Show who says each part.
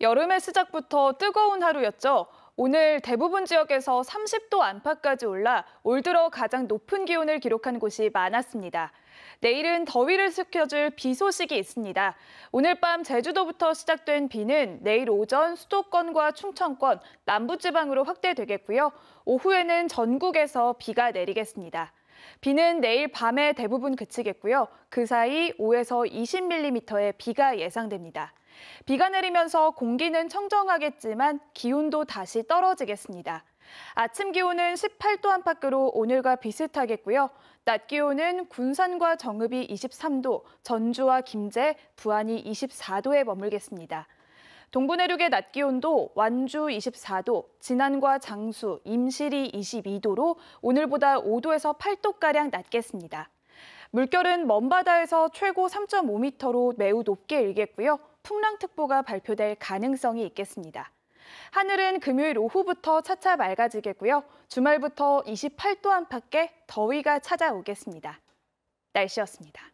Speaker 1: 여름의 시작부터 뜨거운 하루였죠. 오늘 대부분 지역에서 30도 안팎까지 올라 올 들어 가장 높은 기온을 기록한 곳이 많았습니다. 내일은 더위를 식혀줄 비 소식이 있습니다. 오늘 밤 제주도부터 시작된 비는 내일 오전 수도권과 충청권, 남부지방으로 확대되겠고요. 오후에는 전국에서 비가 내리겠습니다. 비는 내일 밤에 대부분 그치겠고요. 그 사이 5에서 20mm의 비가 예상됩니다. 비가 내리면서 공기는 청정하겠지만 기온도 다시 떨어지겠습니다. 아침 기온은 18도 안팎으로 오늘과 비슷하겠고요. 낮 기온은 군산과 정읍이 23도, 전주와 김제, 부안이 24도에 머물겠습니다. 동부 내륙의 낮 기온도 완주 24도, 진안과 장수, 임실이 22도로 오늘보다 5도에서 8도가량 낮겠습니다. 물결은 먼바다에서 최고 3.5m로 매우 높게 일겠고요. 풍랑특보가 발표될 가능성이 있겠습니다. 하늘은 금요일 오후부터 차차 맑아지겠고요. 주말부터 28도 안팎의 더위가 찾아오겠습니다. 날씨였습니다.